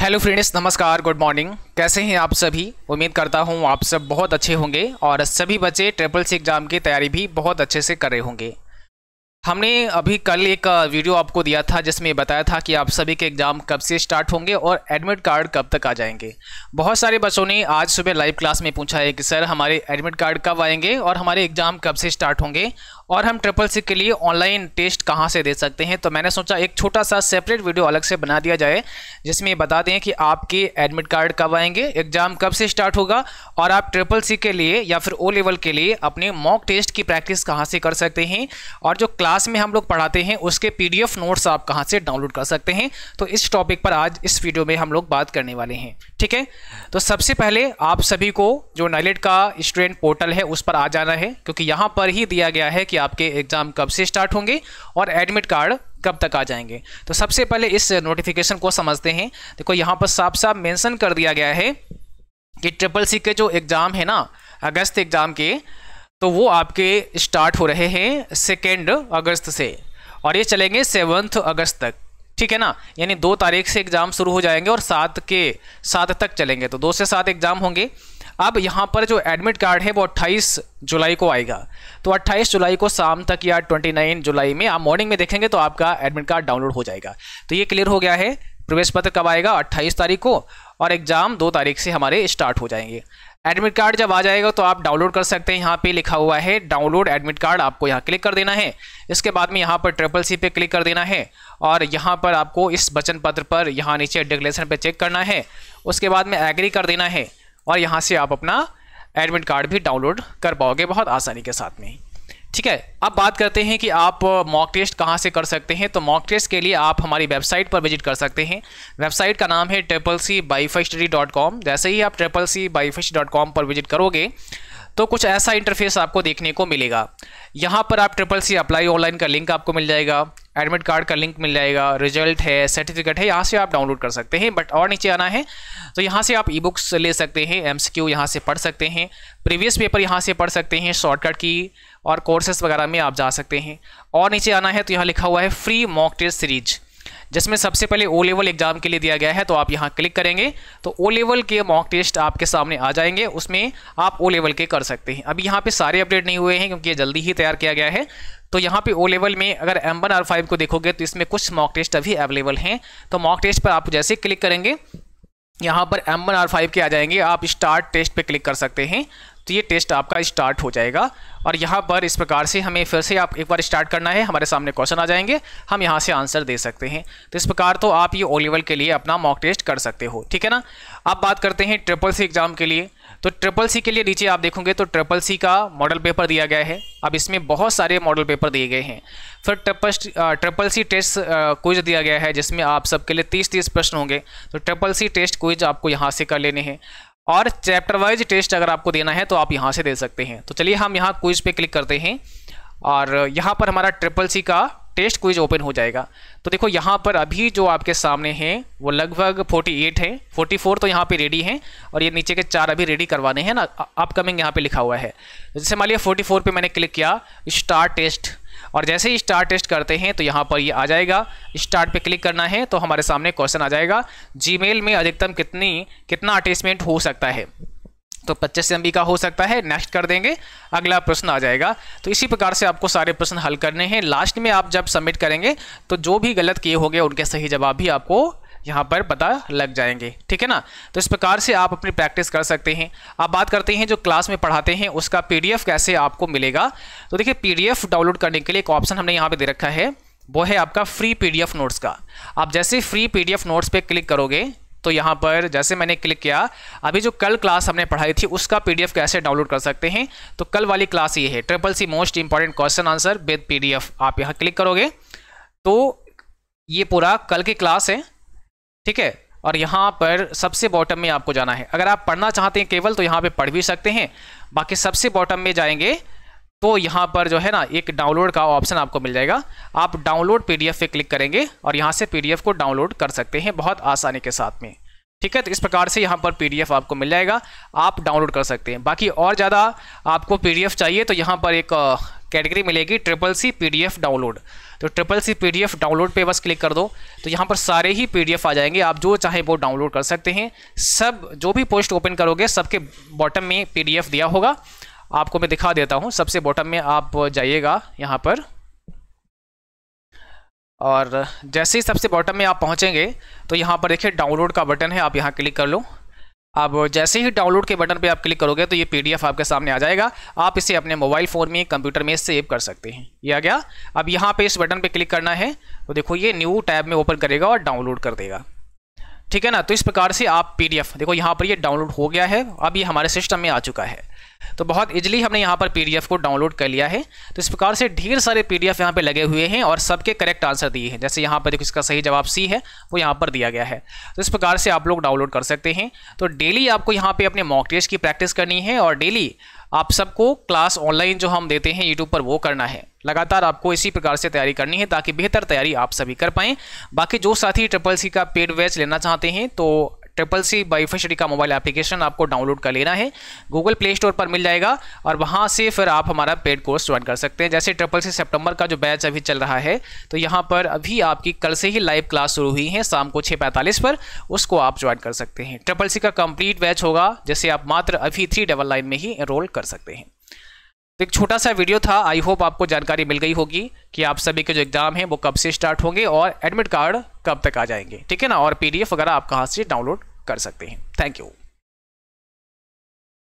hello friends नमस्कार good morning कैसे हैं आप सभी उम्मीद करता हूं आप सब बहुत अच्छे होंगे और सभी बच्चे ट्रिपल सी एग्ज़ाम की तैयारी भी बहुत अच्छे से कर रहे होंगे हमने अभी कल एक वीडियो आपको दिया था जिसमें बताया था कि आप सभी के एग्ज़ाम कब से स्टार्ट होंगे और एडमिट कार्ड कब तक आ जाएंगे बहुत सारे बच्चों ने आज सुबह लाइव क्लास में पूछा है कि सर हमारे एडमिट कार्ड कब आएंगे और हमारे एग्ज़ाम कब से स्टार्ट होंगे और हम ट्रिपल सी के लिए ऑनलाइन टेस्ट कहाँ से दे सकते हैं तो मैंने सोचा एक छोटा सा सेपरेट वीडियो अलग से बना दिया जाए जिसमें ये बता दें कि आपके एडमिट कार्ड कब आएंगे एग्ज़ाम कब से स्टार्ट होगा और आप ट्रिपल सी के लिए या फिर ओ लेवल के लिए अपने मॉक टेस्ट की प्रैक्टिस कहाँ से कर सकते हैं और जो क्लास में हम लोग पढ़ाते हैं उसके पी नोट्स आप कहाँ से डाउनलोड कर सकते हैं तो इस टॉपिक पर आज इस वीडियो में हम लोग बात करने वाले हैं ठीक है तो सबसे पहले आप सभी को जो नाइलेट का स्टूडेंट पोर्टल है उस पर आ जाना है क्योंकि यहाँ पर ही दिया गया है कि आपके एग्ज़ाम कब से स्टार्ट होंगे और एडमिट कार्ड कब तक आ जाएंगे तो सबसे पहले इस नोटिफिकेशन को समझते हैं देखो यहाँ पर साफ साफ मेंशन कर दिया गया है कि ट्रिपल सी के जो एग्ज़ाम है ना अगस्त एग्ज़ाम के तो वो आपके स्टार्ट हो रहे हैं सेकेंड अगस्त से और ये चलेंगे सेवन्थ अगस्त तक ठीक है ना यानी दो तारीख से एग्ज़ाम शुरू हो जाएंगे और सात के सात तक चलेंगे तो दो से सात एग्ज़ाम होंगे अब यहाँ पर जो एडमिट कार्ड है वो 28 जुलाई को आएगा तो 28 जुलाई को शाम तक या 29 जुलाई में आप मॉर्निंग में देखेंगे तो आपका एडमिट कार्ड डाउनलोड हो जाएगा तो ये क्लियर हो गया है प्रवेश पत्र कब आएगा अट्ठाईस तारीख को और एग्ज़ाम दो तारीख से हमारे स्टार्ट हो जाएंगे एडमिट कार्ड जब आ जाएगा तो आप डाउनलोड कर सकते हैं यहाँ पे लिखा हुआ है डाउनलोड एडमिट कार्ड आपको यहाँ क्लिक कर देना है इसके बाद में यहाँ पर ट्रिपल सी पे क्लिक कर देना है और यहाँ पर आपको इस वचन पत्र पर यहाँ नीचे डिक्लेरेशन पे चेक करना है उसके बाद में एग्री कर देना है और यहाँ से आप अपना एडमिट कार्ड भी डाउनलोड कर पाओगे बहुत आसानी के साथ में ठीक है अब बात करते हैं कि आप मॉक टेस्ट कहाँ से कर सकते हैं तो मॉक टेस्ट के लिए आप हमारी वेबसाइट पर विजिट कर सकते हैं वेबसाइट का नाम है ट्रिपल सी बाईफा स्टडी डॉट कॉम जैसे ही आप ट्रिपल सी बाईफा डॉट कॉम पर विजिट करोगे तो कुछ ऐसा इंटरफेस आपको देखने को मिलेगा यहाँ पर आप ट्रिपल सी अप्लाई ऑनलाइन का लिंक आपको मिल जाएगा एडमिट कार्ड का लिंक मिल जाएगा रिजल्ट है सर्टिफिकेट है यहाँ से आप डाउनलोड कर सकते हैं बट और नीचे आना है तो यहाँ से आप ई बुक्स ले सकते हैं एम सी क्यू यहाँ से पढ़ सकते हैं प्रीवियस पेपर यहाँ से पढ़ सकते हैं शॉर्टकट की और कोर्सेस वगैरह में आप जा सकते हैं और नीचे आना है तो यहाँ लिखा हुआ है फ्री मॉक टेस्ट सीरीज जिसमें सबसे पहले ओ लेवल एग्जाम के लिए दिया गया है तो आप यहाँ क्लिक करेंगे तो ओ लेवल के मॉक टेस्ट आपके सामने आ जाएंगे उसमें आप ओ लेवल के कर सकते हैं अभी यहाँ पे सारे अपडेट नहीं हुए हैं क्योंकि ये जल्दी ही तैयार किया गया है तो यहाँ पे ओ लेवल में अगर एम वन आर फाइव को देखोगे तो इसमें कुछ मॉक टेस्ट अभी अवेलेबल हैं तो मॉक टेस्ट पर आप जैसे क्लिक करेंगे यहाँ पर एम वन आर फाइव के आ जाएंगे आप स्टार्ट टेस्ट पे क्लिक कर सकते हैं तो ये टेस्ट आपका स्टार्ट हो जाएगा और यहाँ पर इस प्रकार से हमें फिर से आप एक बार स्टार्ट करना है हमारे सामने क्वेश्चन आ जाएंगे हम यहाँ से आंसर दे सकते हैं तो इस प्रकार तो आप ये ओ लेवल के लिए अपना मॉक टेस्ट कर सकते हो ठीक है ना अब बात करते हैं ट्रिपल सी एग्ज़ाम के लिए तो ट्रिपल सी के लिए नीचे आप देखोगे तो ट्रिपल सी का मॉडल पेपर दिया गया है अब इसमें बहुत सारे मॉडल पेपर दिए गए हैं फिर triple triple C test quiz दिया गया है जिसमें आप सबके लिए तीस तीस प्रश्न होंगे तो ट्रिपल सी टेस्ट क्विज आपको यहाँ से कर लेने हैं और चैप्टर वाइज टेस्ट अगर आपको देना है तो आप यहाँ से दे सकते हैं तो चलिए हम यहाँ क्विज पे क्लिक करते हैं और यहाँ पर हमारा ट्रिपल सी का टेस्ट क्विज ओपन हो जाएगा तो देखो यहाँ पर अभी जो आपके सामने हैं वो लगभग 48 है 44 तो यहाँ पे रेडी हैं और ये नीचे के चार अभी रेडी करवाने हैं ना अपकमिंग यहाँ पे लिखा हुआ है जैसे मान लिया 44 पे मैंने क्लिक किया स्टार टेस्ट और जैसे ही स्टार टेस्ट करते हैं तो यहाँ पर ये आ जाएगा स्टार्ट पे क्लिक करना है तो हमारे सामने क्वेश्चन आ जाएगा जी में अधिकतम कितनी कितना अटैचमेंट हो सकता है तो 25 एम का हो सकता है नेक्स्ट कर देंगे अगला प्रश्न आ जाएगा तो इसी प्रकार से आपको सारे प्रश्न हल करने हैं लास्ट में आप जब सबमिट करेंगे तो जो भी गलत किए होंगे उनके सही जवाब भी आपको यहाँ पर पता लग जाएंगे ठीक है ना तो इस प्रकार से आप अपनी प्रैक्टिस कर सकते हैं आप बात करते हैं जो क्लास में पढ़ाते हैं उसका पी कैसे आपको मिलेगा तो देखिए पी डाउनलोड करने के लिए एक ऑप्शन हमने यहाँ पर दे रखा है वो है आपका फ्री पी नोट्स का आप जैसे फ्री पी नोट्स पर क्लिक करोगे तो यहाँ पर जैसे मैंने क्लिक किया अभी जो कल क्लास हमने पढ़ाई थी उसका पीडीएफ कैसे डाउनलोड कर सकते हैं तो कल वाली क्लास ये है triple C most important question answer with PDF आप यहाँ क्लिक करोगे तो ये पूरा कल की क्लास है ठीक है और यहाँ पर सबसे बॉटम में आपको जाना है अगर आप पढ़ना चाहते हैं केवल तो यहाँ पे पढ़ भी सकते हैं बाकी सबसे बॉटम में जाएंगे तो यहाँ पर जो है ना एक डाउनलोड का ऑप्शन आपको मिल जाएगा आप डाउनलोड पीडीएफ पे क्लिक करेंगे और यहाँ से पीडीएफ को डाउनलोड कर सकते हैं बहुत आसानी के साथ में ठीक है तो इस प्रकार से यहाँ पर पीडीएफ आपको मिल जाएगा आप डाउनलोड कर सकते हैं बाकी और ज़्यादा आपको पीडीएफ चाहिए तो यहाँ पर एक कैटेगरी मिलेगी ट्रिपल सी पी डाउनलोड तो ट्रिपल सी पी डाउनलोड पे बस क्लिक कर दो तो यहाँ पर सारे ही पी आ जाएंगे आप जो चाहे वो डाउनलोड कर सकते हैं सब जो भी पोस्ट ओपन करोगे सबके बॉटम में पी दिया होगा आपको मैं दिखा देता हूँ सबसे बॉटम में आप जाइएगा यहाँ पर और जैसे ही सबसे बॉटम में आप पहुँचेंगे तो यहाँ पर देखिए डाउनलोड का बटन है आप यहाँ क्लिक कर लो अब जैसे ही डाउनलोड के बटन पे आप क्लिक करोगे तो ये पीडीएफ आपके सामने आ जाएगा आप इसे अपने मोबाइल फ़ोन में कंप्यूटर में सेव कर सकते हैं ये आ गया अब यहाँ पे इस बटन पे क्लिक करना है तो देखो ये न्यू टैब में ओपन करेगा और डाउनलोड कर देगा ठीक है ना तो इस प्रकार से आप पीडीएफ देखो यहाँ पर ये डाउनलोड हो गया है अब ये हमारे सिस्टम में आ चुका है तो बहुत इजली हमने यहाँ पर पीडीएफ को डाउनलोड कर लिया है तो इस प्रकार से ढेर सारे पीडीएफ यहाँ पे लगे हुए हैं और सबके करेक्ट आंसर दिए हैं जैसे यहाँ पर देखो इसका सही जवाब सी है वो यहाँ पर दिया गया है तो इस प्रकार से आप लोग डाउनलोड कर सकते हैं तो डेली आपको यहाँ पे अपने मॉक टेस्ट की प्रैक्टिस करनी है और डेली आप सबको क्लास ऑनलाइन जो हम देते हैं यूट्यूब पर वो करना है लगातार आपको इसी प्रकार से तैयारी करनी है ताकि बेहतर तैयारी आप सभी कर पाएँ बाकी जो साथी ट्रिपल सी का पेड बैच लेना चाहते हैं तो ट्रिपल सी बाईफशरी का मोबाइल एप्लीकेशन आपको डाउनलोड कर लेना है गूगल प्ले स्टोर पर मिल जाएगा और वहाँ से फिर आप हमारा पेड कोर्स ज्वाइन कर सकते हैं जैसे ट्रिपल सी सेप्टेम्बर का जो बैच अभी चल रहा है तो यहाँ पर अभी आपकी कल से ही लाइव क्लास शुरू हुई है शाम को छः पैंतालीस पर उसको आप ज्वाइन कर सकते हैं ट्रिपल सी का कम्प्लीट बैच होगा जैसे आप मात्र अभी थ्री डबल लाइन में ही एनरोल कर सकते हैं तो एक छोटा सा वीडियो था आई होप आपको जानकारी मिल गई होगी कि आप सभी के जो एग्ज़ाम हैं वो कब से स्टार्ट होंगे और एडमिट कार्ड कब तक आ जाएंगे ठीक है ना और पीडीएफ वगैरह आप कहाँ से डाउनलोड कर सकते हैं थैंक यू